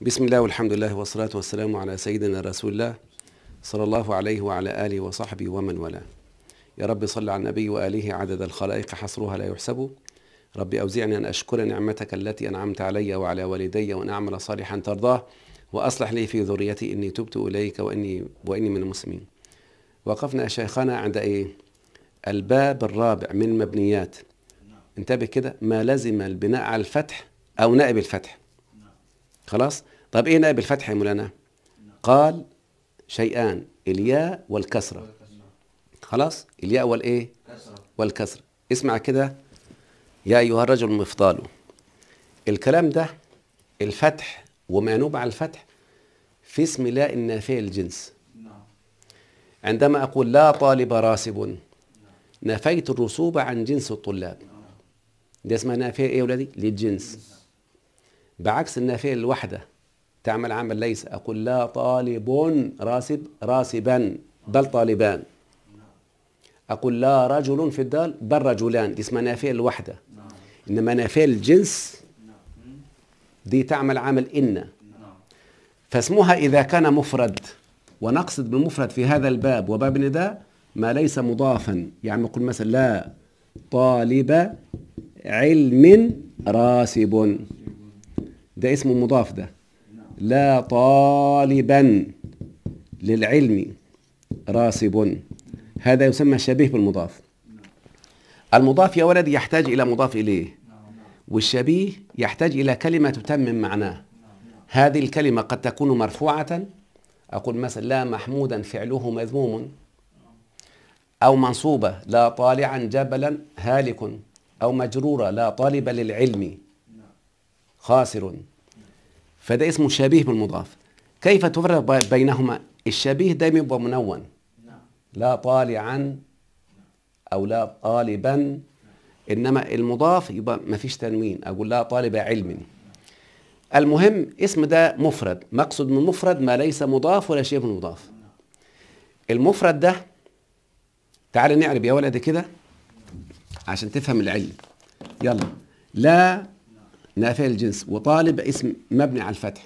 بسم الله والحمد لله والصلاة والسلام على سيدنا رسول الله صلى الله عليه وعلى آله وصحبه ومن والاه يا رب صل على النبي وآله عدد الخلائق حصرها لا يحسب رب أوزعني أن أشكر نعمتك التي أنعمت علي وعلى والدي وأن أعمل صالحا ترضاه وأصلح لي في ذريتي إني تبت إليك وإني وإني من المسلمين وقفنا شيخنا عند إيه الباب الرابع من مبنيات انتبه كده ما لزم البناء على الفتح أو نائب الفتح خلاص طب ايه نائب الفتح يا مولانا قال شيئان الياء والكسره خلاص الياء والايه والكسره اسمع كده يا ايها الرجل المفضال الكلام ده الفتح وما ينوب على الفتح في اسم لا النافيه للجنس عندما اقول لا طالب راسب نفيت الرسوب عن جنس الطلاب دي اسمها نافيه ايه يا ولادي للجنس بعكس النافية الوحدة تعمل عمل ليس أقول لا طالب راسب راسبا بل طالبان أقول لا رجل في الدار بل رجلان دي اسمها نافية الوحدة إنما نافية الجنس دي تعمل عمل إن فاسمها إذا كان مفرد ونقصد بالمفرد في هذا الباب وباب النداء ما ليس مضافا يعني نقول مثلا لا طالب علم راسب ده اسمه مضاف ده لا طالبا للعلم راسب هذا يسمى شبيه بالمضاف المضاف يا ولد يحتاج إلى مضاف إليه والشبيه يحتاج إلى كلمة تتمم معناه هذه الكلمة قد تكون مرفوعة أقول مثلا لا محمودا فعله مذموم أو منصوبة لا طالعا جبلا هالك أو مجرورة لا طالب للعلم خاسر فده اسمه شبيه بالمضاف كيف تفرق بينهما الشبيه دايما يبقى منون لا طالعا او لا طالبا انما المضاف يبقى ما فيش تنوين اقول لا طالب علم المهم اسم ده مفرد مقصود من مفرد ما ليس مضاف ولا شيء مضاف المفرد ده تعال نعرب يا ولد كده عشان تفهم العلم يلا لا نافية الجنس وطالب اسم مبني على الفتح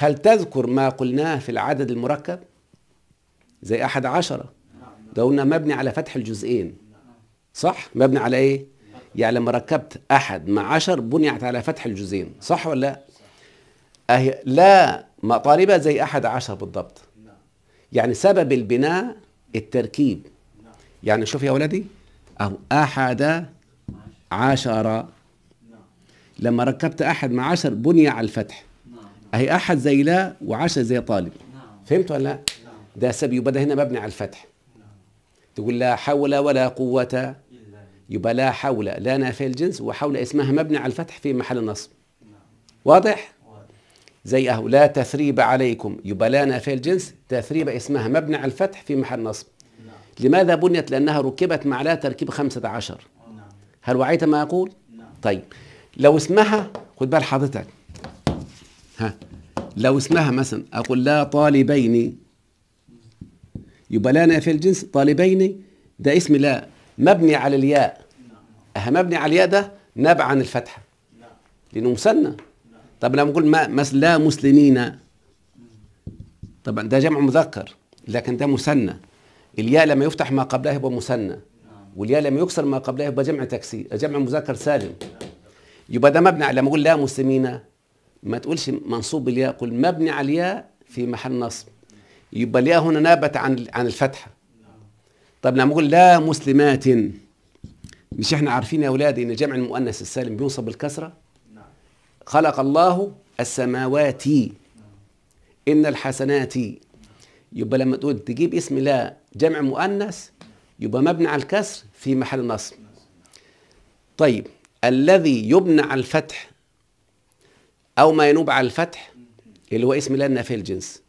هل تذكر ما قلناه في العدد المركب زي أحد عشرة ده قلنا مبني على فتح الجزئين صح مبني على ايه يعني لما ركبت أحد مع عشر بنيت على فتح الجزئين صح ولا لا أهي لا ما طالبة زي أحد عشر بالضبط يعني سبب البناء التركيب يعني شوف يا ولدي أو أحد عشر لما ركبت أحد مع عشر بني على الفتح نعم. أهي أحد زي لا وعشر زي طالب نعم. فهمت ولا لا؟ نعم. ده سبب يبقى ده هنا مبني على الفتح تقول لا حول ولا قوة يبقى لا حول لا نافية الجنس وحول اسمها مبني على الفتح في محل نصب واضح؟ زي أهو لا تثريب عليكم يبقى لا نافية الجنس تثريب اسمها مبني على الفتح في محل نصب لماذا بنيت لأنها ركبت مع لا تركيب خمسة عشر هل وعيت ما أقول؟ طيب لو اسمها خد بال حضرتك ها لو اسمها مثلا اقول لا طالبين يبقى لا في الجنس طالبين ده اسم لا مبني على الياء اه مبني على الياء ده نبع عن الفتحه لانه مثنى طب لما نقول مثلا لا مسلمين طبعا ده جمع مذكر لكن ده مثنى الياء لما يفتح ما قبلها يبقى مثنى والياء لما يكسر ما قبلها يبقى جمع تكسير جمع مذكر سالم يبقى ده مبني على لما اقول لا مسلمين ما تقولش منصوب الياء قل مبني على الياء في محل نصب يبقى الياء هنا نابت عن عن الفتحه طب لما اقول لا مسلمات مش احنا عارفين يا اولادي ان جمع المؤنث السالم بينصب بالكسره خلق الله السماوات ان الحسنات يبقى لما تقول تجيب اسم لا جمع مؤنث يبقى مبني على الكسر في محل نصب طيب الذي يبنى على الفتح او ما ينوب على الفتح اللي هو اسم لنا في الجنس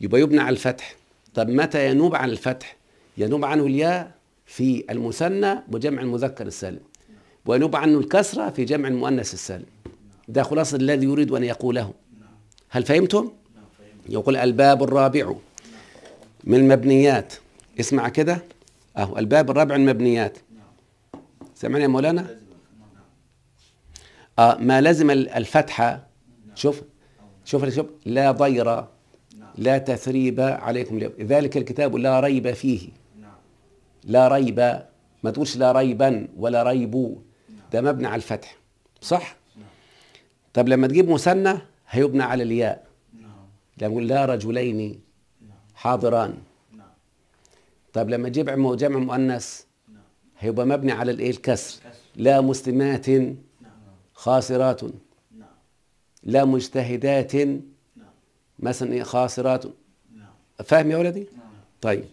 يبقى يبنى على الفتح طب متى ينوب عن الفتح ينوب عنه الياء في المثنى وجمع المذكر السالم وينوب عنه الكسرة في جمع المؤنث السالم ده خلاص الذي يريد أن يقوله هل فهمتم؟ يقول الباب الرابع من المبنيات اسمع كده اهو الباب الرابع المبنيات سمعني يا مولانا آه ما لازم الفتحة شوف شوف شوف لا ضير لا تثريب عليكم اليوم ذلك الكتاب لا ريب فيه لا ريب ما تقولش لا ريبا ولا ريب ده مبني على الفتح صح طب لما تجيب مثنى هيبنى على الياء لما لا رجلين حاضران طب لما تجيب جمع مؤنث هيبقى مبني على الايه الكسر لا مسلمات خاسرات نعم. لا مجتهدات نعم. مثلا إيه خاسرات نعم. فاهم يا ولدي؟ طيب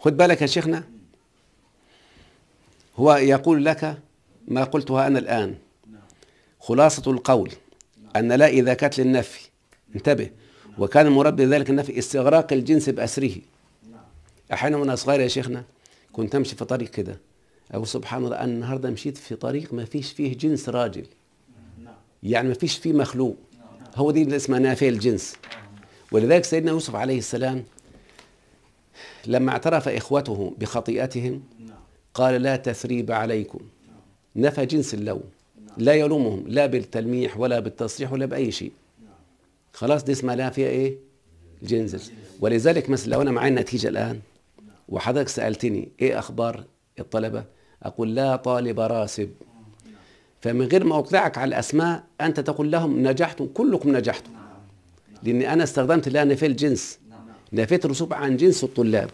خد بالك يا شيخنا هو يقول لك ما قلتها أنا الآن خلاصة القول أن لا إذا كانت للنفي انتبه وكان المراد بذلك النفي استغراق الجنس بأسره أحيانا وأنا صغير يا شيخنا كنت أمشي في طريق كده سبحان الله أنا النهاردة مشيت في طريق ما فيش فيه جنس راجل يعني ما فيش فيه مخلوق هو دي اللي اسمها نافية الجنس ولذلك سيدنا يوسف عليه السلام لما اعترف إخوته بخطيئتهم قال لا تثريب عليكم نفى جنس اللوم لا يلومهم لا بالتلميح ولا بالتصريح ولا بأي شيء خلاص دي اسمها نافية إيه جنس ولذلك مثلا لو أنا معايا النتيجة الآن وحضرتك سألتني إيه أخبار الطلبة أقول لا طالب راسب فمن غير ما أطلعك على الأسماء أنت تقول لهم نجحتم كلكم نجحتم لأن أنا استخدمت لا نفي الجنس نفيت الرسوب عن جنس الطلاب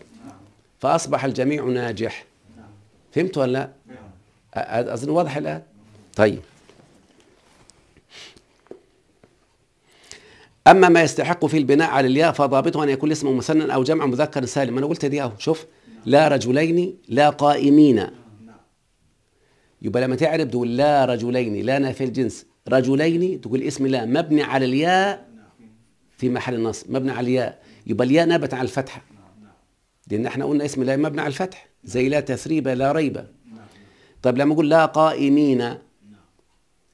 فأصبح الجميع ناجح فهمت ولا لا؟ أظن واضح الآن؟ طيب أما ما يستحق في البناء على الياء فضابطه أن يكون اسمه مثنى أو جمع مذكر سالم أنا قلت دي أهو شوف لا رجلين لا قائمين يبقى لما تعرب تقول لا رجلين لا نافي الجنس رجلين تقول اسم لا مبني على الياء في محل النص مبني على الياء يبقى الياء نابت على الفتحه لان احنا قلنا اسم لا مبني على الفتح زي لا تثريب لا ريبة طيب لما اقول لا قائمين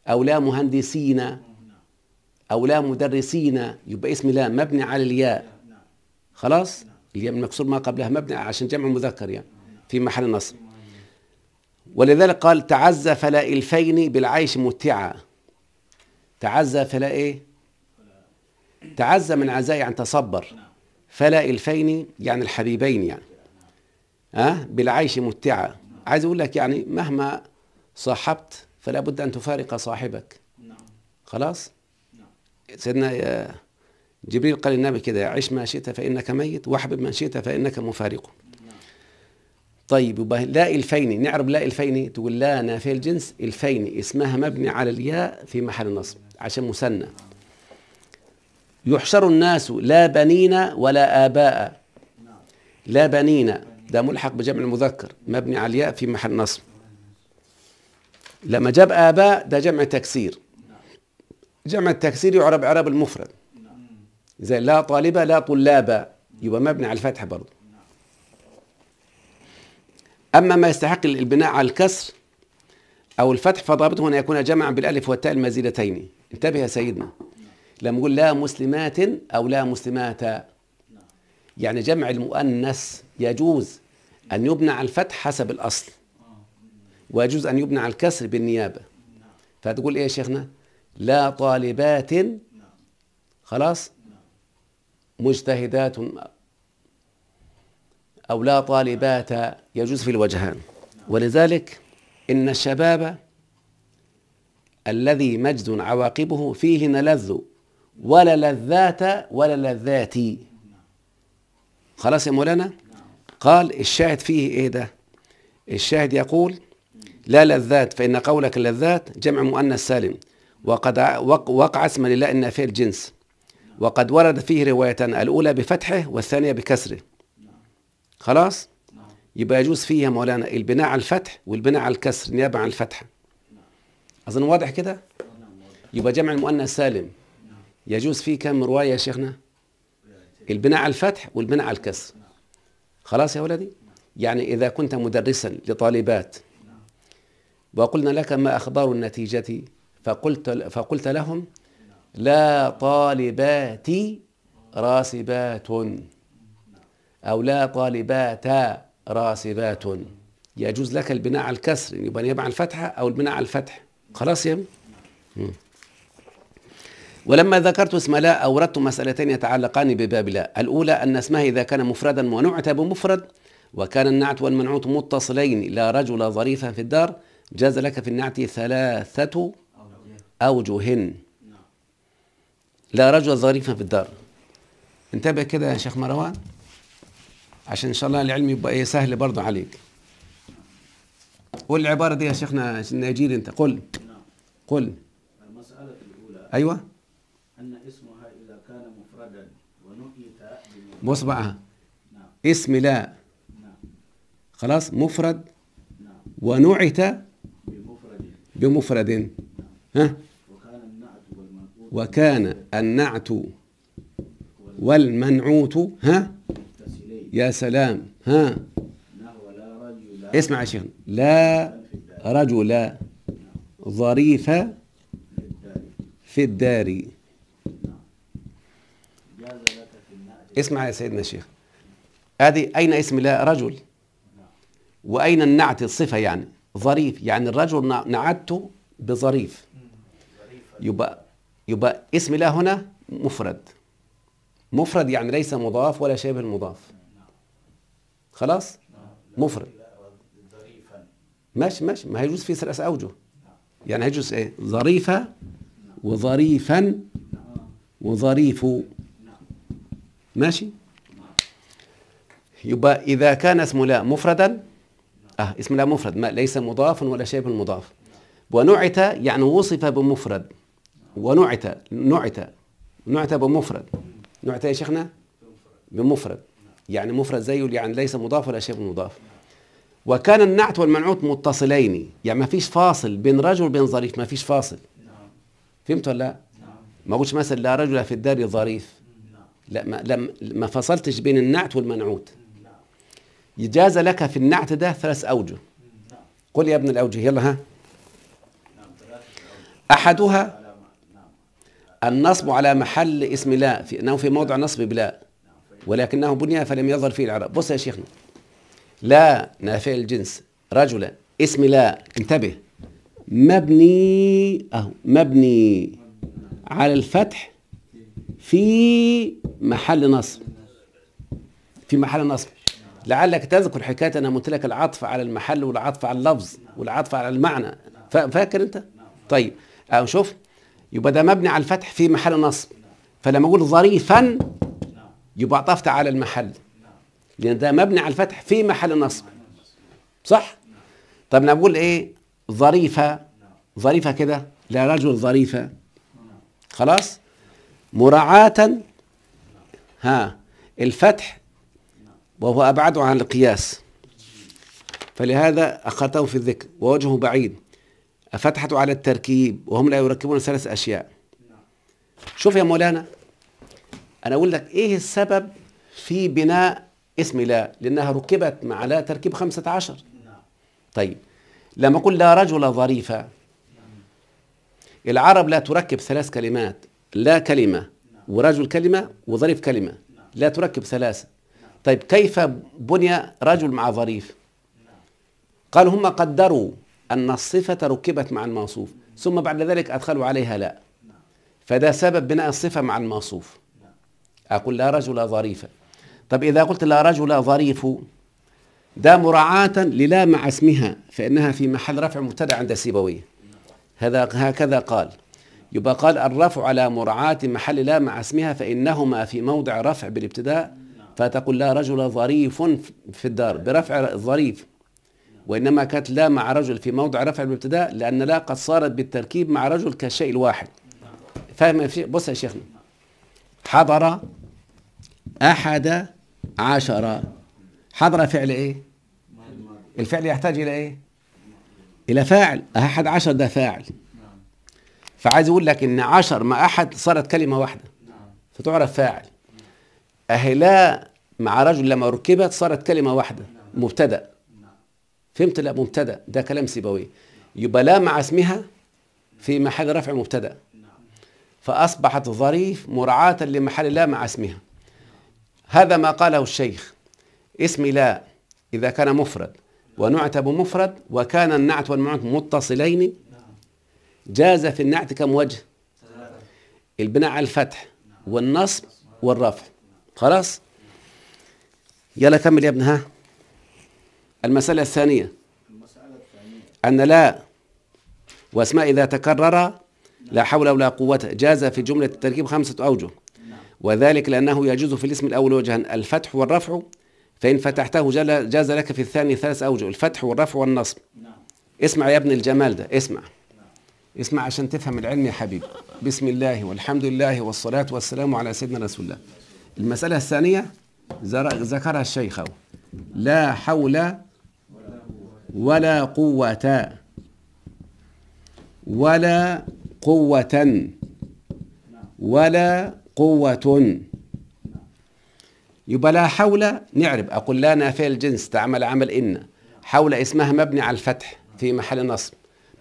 او لا مهندسين او لا مدرسين يبقى اسم لا مبني على الياء خلاص الياء المكسور ما قبلها مبني عشان جمع مذكر يعني في محل النصب ولذلك قال تعزى فلا الفين بالعيش متعا تعزى فلا ايه تعزى من عزاء يعني تصبر فلا الفين يعني الحبيبين يعني ها أه؟ بالعيش متعا عايز اقول لك يعني مهما صاحبت فلا بد ان تفارق صاحبك خلاص سيدنا آه، جبريل قال للنبي كده عش ما شئت فانك ميت واحبب من شئت فانك مفارقه طيب يبقى لا الفيني نعرب لا الفيني تقول لا نافيه الجنس الفيني اسمها مبني على الياء في محل نصب عشان مثنى يحشر الناس لا بنين ولا آباء لا بنين ده ملحق بجمع المذكر مبني على الياء في محل نصب لما جاب آباء ده جمع تكسير جمع التكسير يعرب إعراب المفرد زي لا طالبة لا طلابة يبقى مبني على الفتحة برضه أما ما يستحق البناء على الكسر أو الفتح فضابطه أن يكون جمعا بالألف والتاء المزيدتين انتبه يا سيدنا لما يقول لا مسلمات أو لا مسلمات يعني جمع المؤنث يجوز أن يبنى على الفتح حسب الأصل ويجوز أن يبنى على الكسر بالنيابة فتقول إيه يا شيخنا لا طالبات خلاص مجتهدات أو لا طالبات يجوز في الوجهان ولذلك إن الشباب الذي مجد عواقبه فيه نلذ ولا لذات ولا لذاتي خلاص يا مولانا قال الشاهد فيه ايه ده الشاهد يقول لا لذات فإن قولك اللذات جمع مؤنث سالم وقد وقع اسم لله النافية الجنس وقد ورد فيه روايتان الأولى بفتحه والثانية بكسره خلاص يبقى يجوز فيه يا مولانا البناء على الفتح والبناء على الكسر نيابه عن الفتحه اظن واضح كده يبقى جمع المؤنث سالم يجوز فيه كم روايه يا شيخنا البناء على الفتح والبناء على الكسر خلاص يا ولدي يعني اذا كنت مدرسا لطالبات وقلنا لك ما اخبار النتيجه فقلت فقلت لهم لا طالباتي راسبات أو لا طالبات راسبات يجوز لك البناء على الكسر يبقى نيابة عن الفتحة أو البناء على الفتح خلاص يا ولما ذكرت اسم لا أوردت مسألتين يتعلقان بباب لا الأولى أن اسمها إذا كان مفردا ونعت بمفرد وكان النعت والمنعوت متصلين لا رجل ظريفا في الدار جاز لك في النعت ثلاثة أوجه لا رجل ظريفا في الدار انتبه كده يا شيخ مروان عشان ان شاء الله العلم يبقى إيه، سهل برضه عليك قول العباره دي يا شيخنا نجيل انت قل قل المساله الاولى ايوه ان اسمها اذا كان مفردا ونؤيت بص بقى نعم. اسم لا نعم. خلاص مفرد نعم. ونعت بمفرد بمفرد ها وكان النعت والمنعوت ها يا سلام ها اسمع يا شيخ لا رجل ظريف في الدار اسمع يا سيدنا الشيخ هذه أين اسم لا رجل وأين النعت الصفة يعني ظريف يعني الرجل نعته بظريف يبقى يبقى اسم لا هنا مفرد مفرد يعني ليس مضاف ولا شبه مضاف خلاص نعم. مفرد ماشي ماشي ما هيجوز فيه ثلاث أوجه نعم. يعني هيجوز إيه ظريفة وظريفا نعم. وظريف ماشي يبقى إذا كان اسم لا مفردا آه اسم لا مفرد ما ليس مضافا ولا شيء مضاف ونعت يعني وصف بمفرد ونعت نعت نعت بمفرد نعت يا شيخنا بمفرد يعني مفرد زيه يعني ليس مضاف ولا شيء مضاف وكان النعت والمنعوت متصلين يعني ما فيش فاصل بين رجل وبين ظريف ما فيش فاصل فهمت ولا لا ما قلتش مثلا لا رجل في الدار ظريف لا ما, لم ما فصلتش بين النعت والمنعوت يجاز لك في النعت ده ثلاث أوجه قل يا ابن الأوجه يلا ها أحدها النصب على محل اسم لا في أنه في موضع نصب بلا ولكنه بني فلم يظهر فيه العرب بص يا شيخنا لا نافع الجنس رجلا اسم لا انتبه مبني اهو مبني على الفتح في محل نصب في محل نصب لعلك تذكر حكايه انا قلت لك العطف على المحل والعطف على اللفظ والعطف على المعنى فاكر انت طيب اهو شوف يبقى ده مبني على الفتح في محل نصب فلما اقول ظريفا يبقى طفت على المحل لان ده مبني على الفتح في محل نصب صح طب نقول ايه ظريفه ظريفه كده لا رجل ظريفه خلاص مراعاة ها الفتح وهو أبعد عن القياس فلهذا أخذته في الذكر ووجهه بعيد أفتحته على التركيب وهم لا يركبون ثلاث أشياء شوف يا مولانا انا اقول لك ايه السبب في بناء اسم لا لانها ركبت مع لا تركيب خمسة عشر طيب لما اقول لا رجل ظريفة العرب لا تركب ثلاث كلمات لا كلمة ورجل كلمة وظريف كلمة لا تركب ثلاثة طيب كيف بني رجل مع ظريف قال هم قدروا أن الصفة ركبت مع الموصوف ثم بعد ذلك أدخلوا عليها لا فده سبب بناء الصفة مع الموصوف أقول لا رجل ظريفا طب إذا قلت لا رجل ظريف ده مراعاة للا مع اسمها فإنها في محل رفع مبتدأ عند السيبوية هذا هكذا قال يبقى قال الرفع على مراعاة محل لا مع اسمها فإنهما في موضع رفع بالابتداء فتقول لا رجل ظريف في الدار برفع ظريف وإنما كانت لا مع رجل في موضع رفع بالابتداء لأن لا قد صارت بالتركيب مع رجل كالشيء الواحد فاهم بص يا شيخنا حضر أحد عشر حضر فعل إيه الفعل يحتاج إلى إيه إلى فاعل أحد عشر ده فاعل فعايز أقول لك إن عشر مع أحد صارت كلمة واحدة فتعرف فاعل أهلا مع رجل لما ركبت صارت كلمة واحدة مبتدأ فهمت لا مبتدأ ده كلام سيبوي يبقى لا مع اسمها في محل رفع مبتدأ فأصبحت ظريف مراعاة لمحل لا مع اسمها هذا ما قاله الشيخ اسم لا إذا كان مفرد ونعتب مفرد وكان النعت والمعت متصلين جاز في النعت كم وجه البناء على الفتح والنصب والرفع خلاص يلا كمل يا ابن ها المسألة الثانية أن لا واسماء إذا تكرر لا حول ولا قوة جاز في جملة التركيب خمسة أوجه وذلك لأنه يجوز في الاسم الأول وجها الفتح والرفع فإن فتحته جاز لك في الثاني ثلاث أوجه الفتح والرفع والنصب نعم. اسمع يا ابن الجمال ده اسمع نعم. اسمع عشان تفهم العلم يا حبيبي بسم الله والحمد لله والصلاة والسلام على سيدنا رسول الله المسألة الثانية ذكرها الشيخ لا حول ولا قوة ولا قوة ولا قوة يبقى لا حول نعرب أقول لا نافية الجنس تعمل عمل إن حول اسمها مبني على الفتح في محل نصب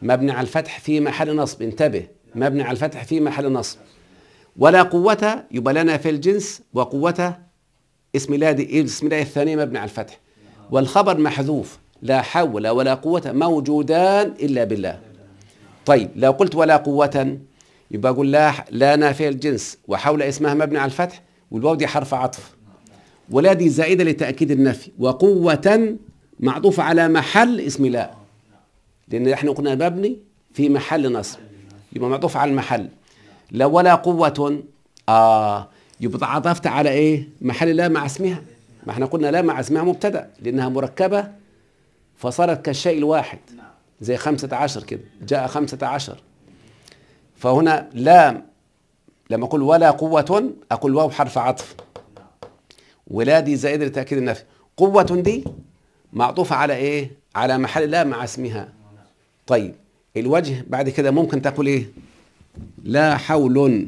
مبني على الفتح في محل نصب انتبه مبني على الفتح في محل نصب ولا قوة يبقى لنا في الجنس وقوة اسم الله دي اسم الله الثانية مبني على الفتح والخبر محذوف لا حول ولا قوة موجودان إلا بالله طيب لو قلت ولا قوة يبقى اقول لا لا نافيه الجنس وحول اسمها مبني على الفتح والواو دي حرف عطف ولا دي زائده لتاكيد النفي وقوه معطوفه على محل اسم لا لان احنا قلنا مبني في محل نصب يبقى معطوف على المحل لا ولا قوه اه يبقى عطفت على ايه محل لا مع اسمها ما احنا قلنا لا مع اسمها مبتدا لانها مركبه فصارت كالشيء الواحد زي خمسة عشر كده جاء خمسة عشر فهنا لا لما أقول ولا قوة أقول واو حرف عطف ولا دي زائد لتأكيد النفي قوة دي معطوفة على إيه؟ على محل لا مع اسمها طيب الوجه بعد كده ممكن تقول إيه؟ لا حول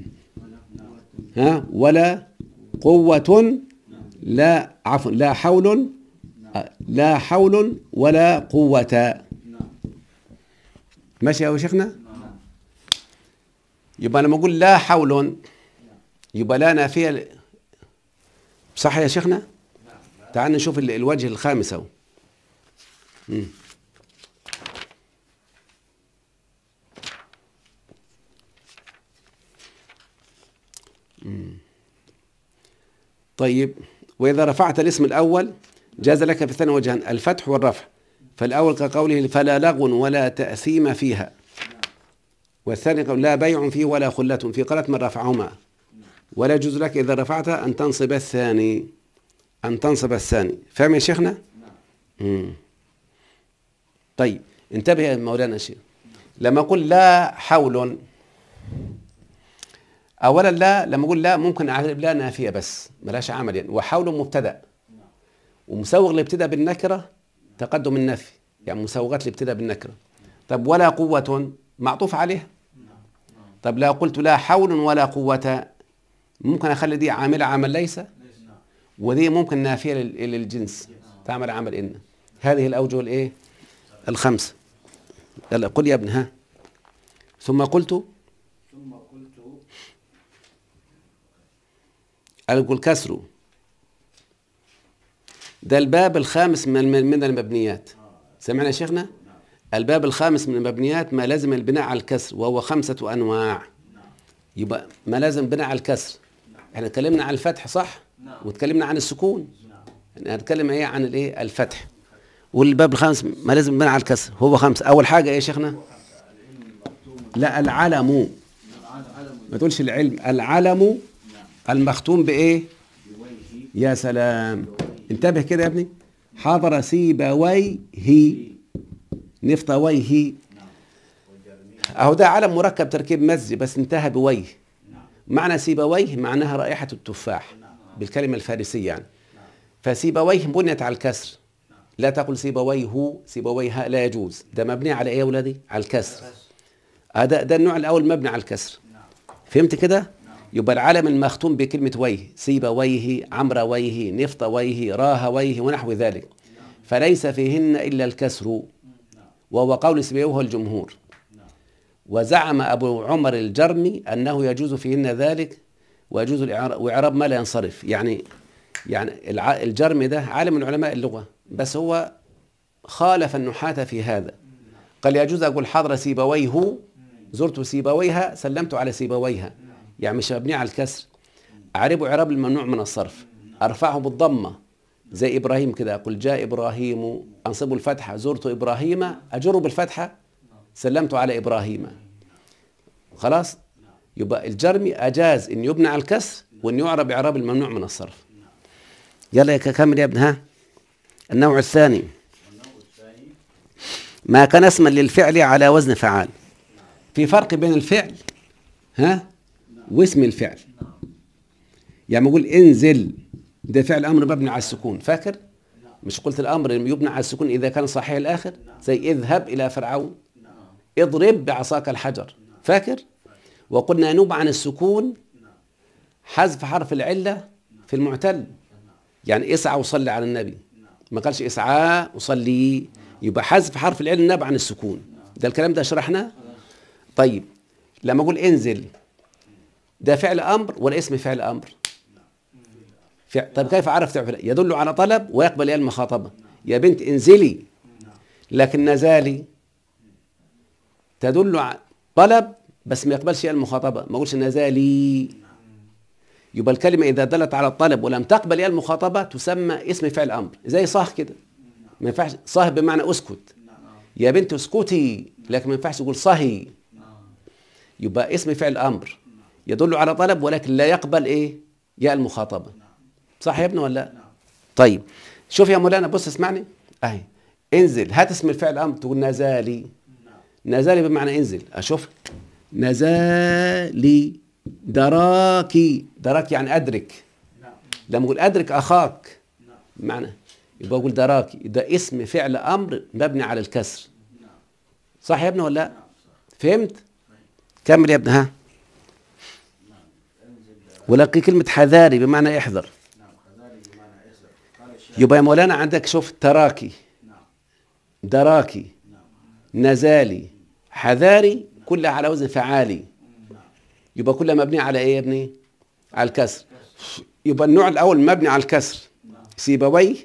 ها ولا قوة لا عفوا لا حول لا حول ولا قوة ماشي يا شيخنا؟ يبقى لما اقول لا حول يبقى لا نافيه صح يا شيخنا؟ تعال نشوف الوجه الخامس اهو طيب وإذا رفعت الاسم الأول جاز لك في الثاني وجهان الفتح والرفع فالأول كقوله فلا لغو ولا تأثيم فيها والثاني قول لا بيع فيه ولا خلة في قالت من رفعهما ولا يجوز لك إذا رفعتها أن تنصب الثاني أن تنصب الثاني فاهم يا شيخنا؟ نعم طيب انتبه يا مولانا الشيخ لما أقول لا حول أولا لا لما أقول لا ممكن أعرب لا نافية بس ملاش عمل يعني وحول مبتدأ ومسوغ الابتداء بالنكرة تقدم النفي يعني مسوغات الابتداء بالنكرة طب ولا قوة معطوف عليها طب لو قلت لا حول ولا قوة ممكن أخلي دي عاملة عمل ليس ودي ممكن نافية للجنس تعمل عمل إن هذه الأوجه الإيه الخمسة يلا قل يا ابن ها ثم قلت ثم قلت ألقوا الكسر ده الباب الخامس من المبنيات سمعنا شيخنا؟ الباب الخامس من المبنيات ما لازم البناء على الكسر وهو خمسة أنواع يبقى ما لازم بناء على الكسر احنا اتكلمنا عن الفتح صح نعم. وتكلمنا عن السكون نعم. يعني هنتكلم ايه عن الايه الفتح والباب الخامس ما لازم بناء على الكسر هو خمسة اول حاجة ايه يا شيخنا لا العلم ما تقولش العلم العلم المختوم بايه يا سلام انتبه كده يا ابني حضر سيبويه ويه أهو ده علم مركب تركيب مزي بس انتهى بويه معنى سيبويه معناها رائحة التفاح بالكلمة الفارسية يعني فسيبويه بنيت على الكسر لا تقل سيبويه سيبويها لا يجوز ده مبني على ايه يا ولدي على الكسر هذا آه، ده النوع الاول مبني على الكسر فهمت كده يبقى العلم المختوم بكلمه ويه سيبويه عمرويه نفطويه راهويه ونحو ذلك فليس فيهن الا الكسر وهو قول سبيوه الجمهور وزعم أبو عمر الجرمي أنه يجوز فيهن ذلك ويجوز وإعراب ما لا ينصرف يعني يعني الجرم ده عالم من علماء اللغة بس هو خالف النحاة في هذا قال يجوز أقول حضر سيبويه زرت سيبويها سلمت على سيبويها يعني مش مبني على الكسر أعرب إعراب الممنوع من الصرف أرفعه بالضمة زي ابراهيم كده قل جاء ابراهيم انصبوا الفتحه زرت ابراهيم اجروا بالفتحه سلمت على ابراهيم خلاص يبقى الجرمي اجاز ان يبنى على الكسر وان يعرب اعراب الممنوع من الصرف يلا يا كامل يا ابن ها النوع الثاني ما كان اسما للفعل على وزن فعال في فرق بين الفعل ها واسم الفعل يعني بقول انزل ده فعل امر مبني على السكون فاكر مش قلت الامر يبنى على السكون اذا كان صحيح الاخر زي اذهب الى فرعون اضرب بعصاك الحجر فاكر وقلنا ينوب عن السكون حذف حرف العله في المعتل يعني اسعى وصلي على النبي ما قالش اسعى وصلي يبقى حذف حرف العله نوب عن السكون ده الكلام ده شرحناه طيب لما اقول انزل ده فعل امر ولا اسم فعل امر طيب كيف عرف تعفل يدل على طلب ويقبل يا المخاطبة يا بنت انزلي لكن نزالي تدل على طلب بس ما يقبلش يا المخاطبة ما يقولش نزالي يبقى الكلمة إذا دلت على الطلب ولم تقبل يا المخاطبة تسمى اسم فعل أمر زي صاح كده ما ينفعش صاح بمعنى اسكت يا بنت اسكتي لكن ما ينفعش تقول صهي يبقى اسم فعل أمر يدل على طلب ولكن لا يقبل إيه ياء المخاطبة صح يا ابني ولا لا؟ نعم. طيب شوف يا مولانا بص اسمعني اهي انزل هات اسم الفعل امر تقول نزالي نعم. نزالي بمعنى انزل اشوف نزالي دراكي دراك يعني ادرك نعم. لما اقول ادرك اخاك معنى يبقى اقول دراكي ده اسم فعل امر مبني على الكسر صح يا ابني ولا لا؟ فهمت؟ طيب. كمل يا ابني ها ولقي كلمة حذاري بمعنى احذر يبقى يا مولانا عندك شوف تراكي دراكي نزالي حذاري كلها على وزن فعالي يبقى كلها مبنية على ايه يا ابني على الكسر يبقى النوع الاول مبني على الكسر سيبويه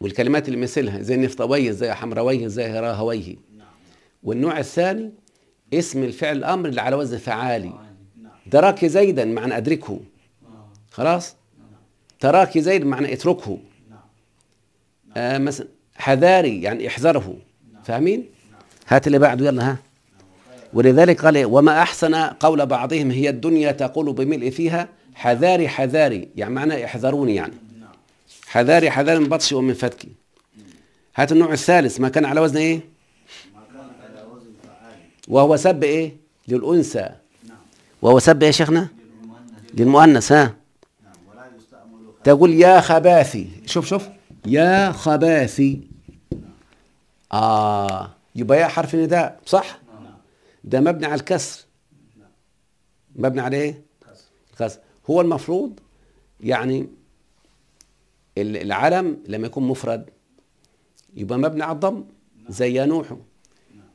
والكلمات اللي مثلها زي نفطويه زي حمروي زي هراهوي والنوع الثاني اسم الفعل الامر اللي على وزن فعالي دراكي زيدا معنى ادركه خلاص تراك زيد معنى اتركه نعم. نعم. آه مثلا حذاري يعني احذره نعم. فاهمين هات اللي بعده يلا ها ولذلك قال وما أحسن قول بعضهم هي الدنيا تقول بملء فيها حذاري حذاري يعني معنى احذروني يعني حذاري حذاري من بطشي ومن فتكي هات النوع الثالث ما كان على وزن ايه وهو سب ايه للأنثى وهو سب ايه شيخنا للمؤنث ها تقول يا خباثي شوف شوف يا خباثي آه يبقى يا حرف نداء صح؟ ده مبني على الكسر مبني على ايه؟ الكسر هو المفروض يعني العلم لما يكون مفرد يبقى مبني على الضم زي يا نوح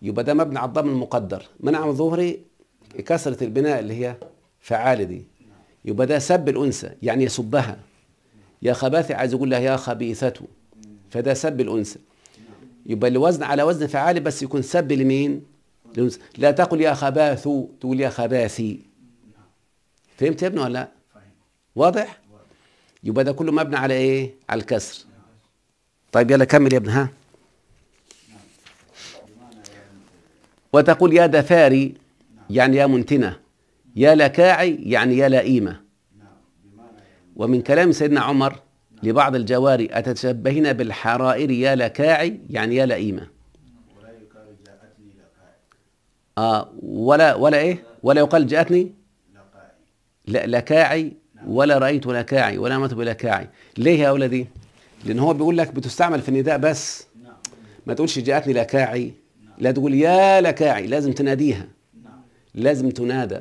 يبقى ده مبني على الضم المقدر منع ظهري كسرة البناء اللي هي فعالة دي يبقى ده سب الأنثى يعني يسبها يا خباثة عايز يقول لها يا خبيثة فده سب الأنثى يبقى الوزن على وزن فعال بس يكون سب لمين؟ للأنثى لا تقل يا خباثو تقول يا خباثي فهمت يا ابني ولا لا؟ واضح؟ يبقى ده كله مبني على ايه؟ على الكسر طيب يلا كمل يا ابني ها وتقول يا دفاري يعني يا منتنة يا لكاعي يعني يا لئيمة ومن كلام سيدنا عمر لبعض الجواري أتتشبهين بالحرائر يا لكاعي يعني يا لئيمة آه ولا ولا إيه ولا يقال جاءتني لا لكاعي ولا رأيت لكاعي ولا مت بلكاعي ليه يا ولدي لأن هو بيقول لك بتستعمل في النداء بس ما تقولش جاءتني لكاعي لا تقول يا لكاعي لازم تناديها لازم تنادى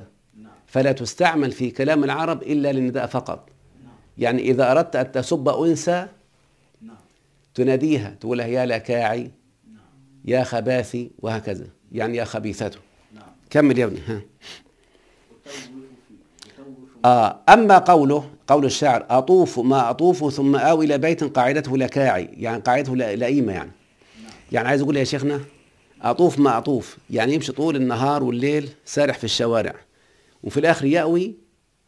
فلا تستعمل في كلام العرب إلا للنداء فقط يعني إذا أردت أن تسب أنثى نعم. تناديها تقول يا لكاعي نعم. يا خباثي وهكذا يعني يا خبيثته نعم. كمل يا ابني ها آه أما قوله قول الشاعر أطوف ما أطوف ثم آوي إلى بيت قاعدته لكاعي يعني قاعدته لئيمة يعني يعني عايز أقول يا شيخنا أطوف ما أطوف يعني يمشي طول النهار والليل سارح في الشوارع وفي الآخر يأوي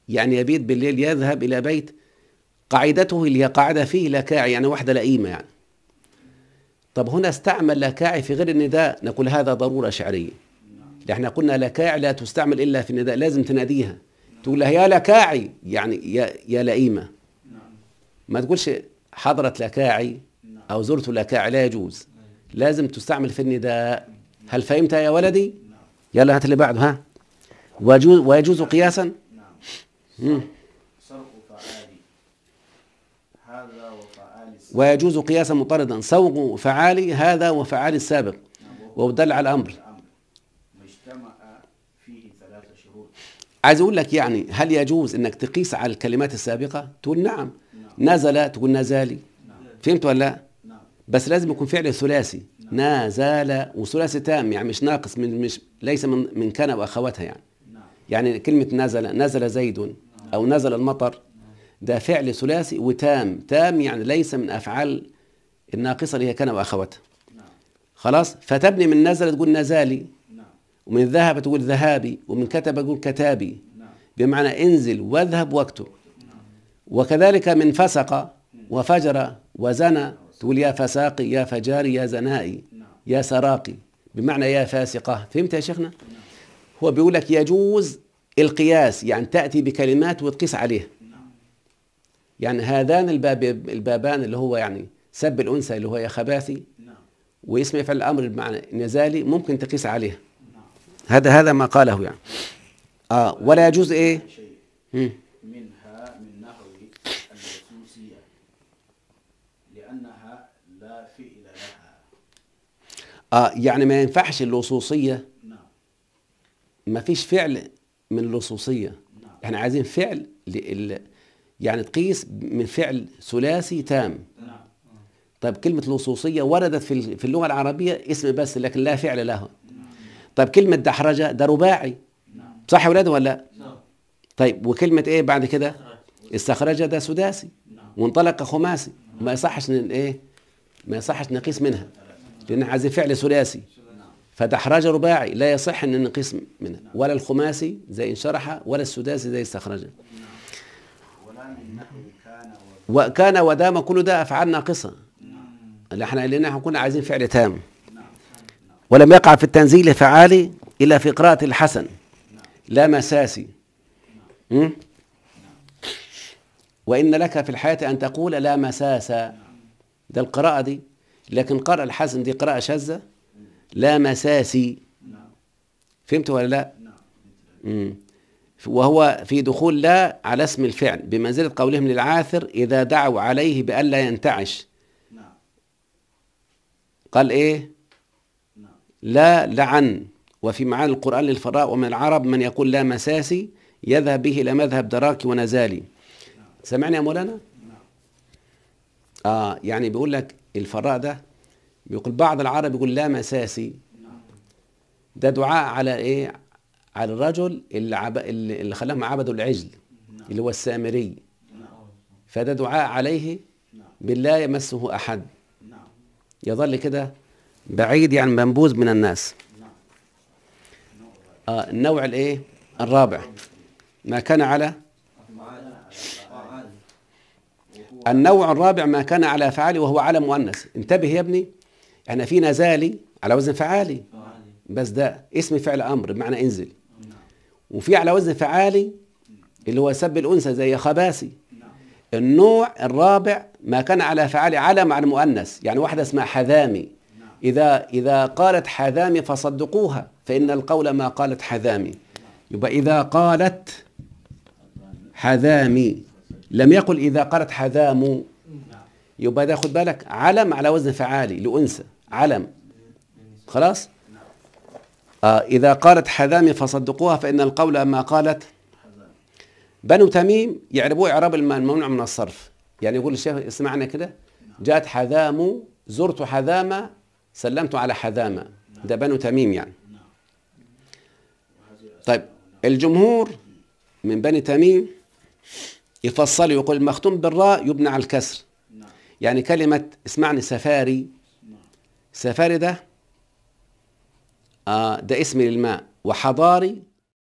يعني يبيت بالليل يذهب إلى بيت قاعدته اللي هي قاعدة فيه لكاعي يعني واحدة لئيمة يعني طب هنا استعمل لكاعي في غير النداء نقول هذا ضرورة شعرية احنا قلنا لكاعي لا تستعمل إلا في النداء لازم تناديها تقول لها يا لكاعي يعني يا, يا لئيمة ما تقولش حضرت لكاعي أو زرت لكاعي لا يجوز لازم تستعمل في النداء هل فهمت يا ولدي يلا هات اللي بعده ها ويجوز, ويجوز قياسا نعم ويجوز قياسا مطردا سوق فعالي هذا وفعالي السابق ودل على الامر عايز اقول لك يعني هل يجوز انك تقيس على الكلمات السابقه تقول نعم, نعم. نزل تقول نزالي نعم. فهمت ولا لا نعم. بس لازم يكون فعل ثلاثي نعم. نازل وثلاثي تام يعني مش ناقص من مش ليس من من كان واخواتها يعني نعم. يعني كلمه نزل نزل زيد نعم. او نزل المطر ده فعل ثلاثي وتام تام يعني ليس من أفعال الناقصة اللي هي كان وأخواتها خلاص فتبني من نزل تقول نزالي ومن ذهب تقول ذهابي ومن كتب تقول كتابي بمعنى انزل واذهب واكتب وكذلك من فسق وفجر وزنى تقول يا فساقي يا فجاري يا زنائي يا سراقي بمعنى يا فاسقة فهمت يا شيخنا هو بيقول لك يجوز القياس يعني تأتي بكلمات وتقيس عليها يعني هذان الباب البابان اللي هو يعني سب الانثى اللي هو خباثي نعم. واسم يفعل الامر بمعنى نزالي ممكن تقيس عليها نعم. هذا هذا ما قاله يعني اه ولا يجوز ايه, إيه؟ منها من لأنها لا فعل لها آه يعني ما ينفعش اللصوصية نعم ما فيش فعل من اللصوصية نعم. احنا عايزين فعل لل... يعني تقيس من فعل ثلاثي تام طيب كلمة لصوصية وردت في اللغة العربية اسم بس لكن لا فعل له طيب كلمة دحرجة ده رباعي صح يا ولا لا؟ طيب وكلمة ايه بعد كده؟ استخرجة ده سداسي وانطلق خماسي ما يصحش ايه؟ ما يصحش نقيس منها لأن عايزين فعل ثلاثي فدحرج رباعي لا يصح ان نقيس منها ولا الخماسي زي انشرح ولا السداسي زي استخرجة وكان ودام كل ده افعال ناقصه اللي احنا قلنا احنا كنا عايزين فعل تام ولم يقع في التنزيل فعالي الا في قراءه الحسن لا مساسي م? وان لك في الحياه ان تقول لا مساسا ده القراءه دي لكن قرأ الحسن دي قراءه شاذه لا مساسي فهمت ولا لا؟ امم وهو في دخول لا على اسم الفعل بمنزلة قولهم للعاثر إذا دعوا عليه بألا ينتعش نعم. قال إيه نعم. لا لعن وفي معاني القرآن للفراء ومن العرب من يقول لا مساسي يذهب به إلى مذهب دراكي ونزالي نعم. سمعني يا مولانا آه يعني بيقول لك الفراء ده بيقول بعض العرب يقول لا مساسي ده دعاء على ايه على الرجل اللي عب... اللي خلاهم نعم. عبدوا العجل نعم. اللي هو السامري نعم. فده دعاء عليه بالله يمسه احد يظل كده بعيد يعني منبوذ من الناس آه النوع الايه الرابع ما كان على النوع الرابع ما كان على فعالي وهو على مؤنث انتبه يا ابني احنا في نزالي على وزن فعالي بس ده اسم فعل امر بمعنى انزل وفي على وزن فعالي اللي هو سب الأنثى زي خباسي النوع الرابع ما كان على فعالي علم على المؤنث يعني واحدة اسمها حذامي إذا إذا قالت حذامي فصدقوها فإن القول ما قالت حذامي يبقى إذا قالت حذامي لم يقل إذا قالت حذامو يبقى ده خد بالك علم على وزن فعالي لأنثى علم خلاص آه، إذا قالت حذام فصدقوها فإن القول ما قالت بنو تميم يعربوا إعراب الممنوع من الصرف يعني يقول الشيخ اسمعنا كده جاءت حذام زرت حذامة سلمت على حذامة ده بنو تميم يعني طيب الجمهور من بني تميم يفصل يقول المختوم بالراء يبنى على الكسر يعني كلمة اسمعني سفاري سفاري ده آه، ده اسم للماء وحضاري